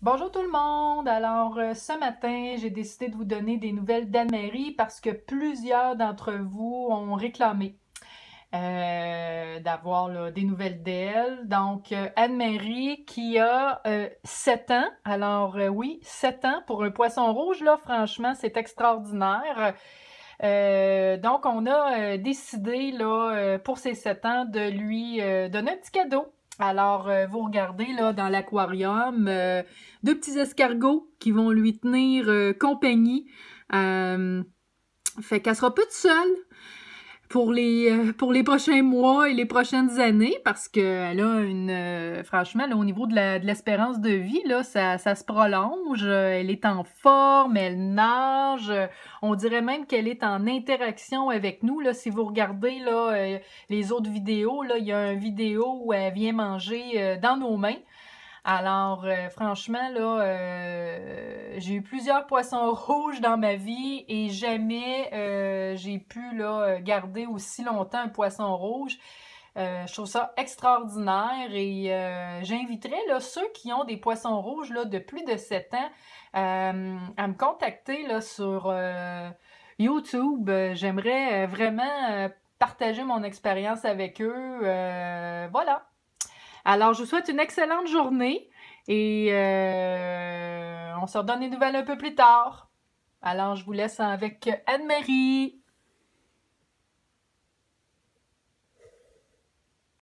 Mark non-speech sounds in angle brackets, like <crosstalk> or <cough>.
Bonjour tout le monde! Alors, euh, ce matin, j'ai décidé de vous donner des nouvelles d'Anne-Marie parce que plusieurs d'entre vous ont réclamé euh, d'avoir des nouvelles d'elle. Donc, euh, Anne-Marie qui a sept 7 ans. Alors, oui, 7 ans pour un poisson rouge, là, franchement, c'est extraordinaire. donc, on a décidé là, pour ses 7 ans de lui donner un petit cadeau. Alors, euh, vous regardez là dans l'aquarium euh, deux petits escargots qui vont lui tenir euh, compagnie. fait qu'elle sera pas toute seule pour les, euh, pour les prochains mois et les prochaines années parce qu'elle a une. Euh, franchement, là, au niveau de la de, l'espérance de, vie, là, ça, ça, se prolonge. Euh, elle est en forme, elle nage. On dirait même qu'elle est en interaction avec nous. Là, si vous regardez là, les autres vidéos, là, il y a une vidéo où elle vient manger dans nos mains. Alors, euh, franchement, là, euh, j'ai eu plusieurs poissons <laughs> rouges dans ma vie et jamais euh, j'ai pu là, garder aussi longtemps un poisson rouge. je trouve ça extraordinaire et j'inviterais ceux qui ont des poissons rouges là, de plus de 7 ans à me contacter là, sur YouTube. J'aimerais vraiment partager mon expérience avec eux. voilà. Alors, je vous souhaite une excellente journée et euh, on se redonne des nouvelles un peu plus tard. Alors, je vous laisse avec Anne-Marie.